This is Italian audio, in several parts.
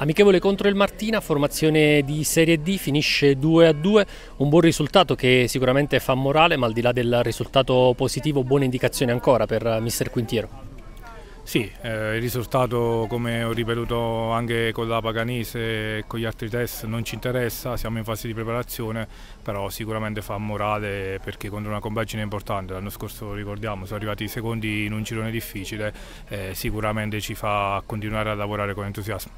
Amichevole contro il Martina, formazione di Serie D, finisce 2 a 2, un buon risultato che sicuramente fa morale, ma al di là del risultato positivo, buone indicazioni ancora per eh, mister Quintiero. Sì, eh, il risultato come ho ripetuto anche con la Paganese e con gli altri test non ci interessa, siamo in fase di preparazione, però sicuramente fa morale perché contro una compagine importante, l'anno scorso ricordiamo sono arrivati i secondi in un girone difficile, eh, sicuramente ci fa continuare a lavorare con entusiasmo.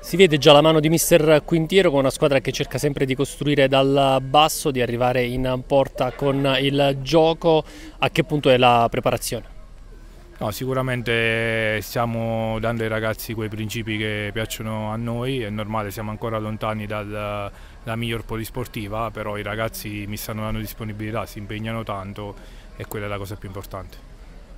Si vede già la mano di mister Quintiero con una squadra che cerca sempre di costruire dal basso, di arrivare in porta con il gioco. A che punto è la preparazione? No, sicuramente stiamo dando ai ragazzi quei principi che piacciono a noi, è normale, siamo ancora lontani dalla miglior polisportiva, però i ragazzi mi stanno dando disponibilità, si impegnano tanto e quella è la cosa più importante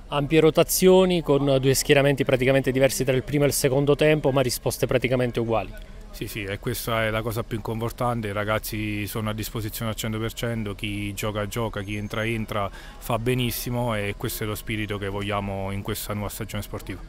ampie rotazioni con due schieramenti praticamente diversi tra il primo e il secondo tempo ma risposte praticamente uguali. Sì, sì, e questa è la cosa più importante, i ragazzi sono a disposizione al 100%, chi gioca gioca, chi entra entra, fa benissimo e questo è lo spirito che vogliamo in questa nuova stagione sportiva.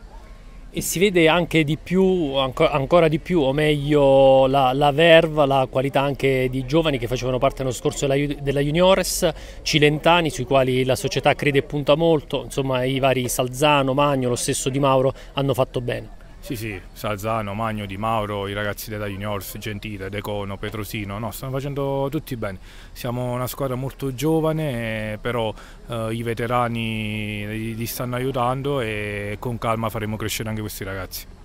E si vede anche di più, ancora di più, o meglio la, la verve, la qualità anche di giovani che facevano parte l'anno scorso della, della Juniores, Cilentani sui quali la società crede e punta molto, insomma i vari Salzano, Magno, lo stesso Di Mauro hanno fatto bene. Sì, sì, Salzano, Magno, Di Mauro, i ragazzi della Juniors, Gentile, Decono, Petrosino, no, stanno facendo tutti bene. Siamo una squadra molto giovane, però eh, i veterani li, li stanno aiutando e con calma faremo crescere anche questi ragazzi.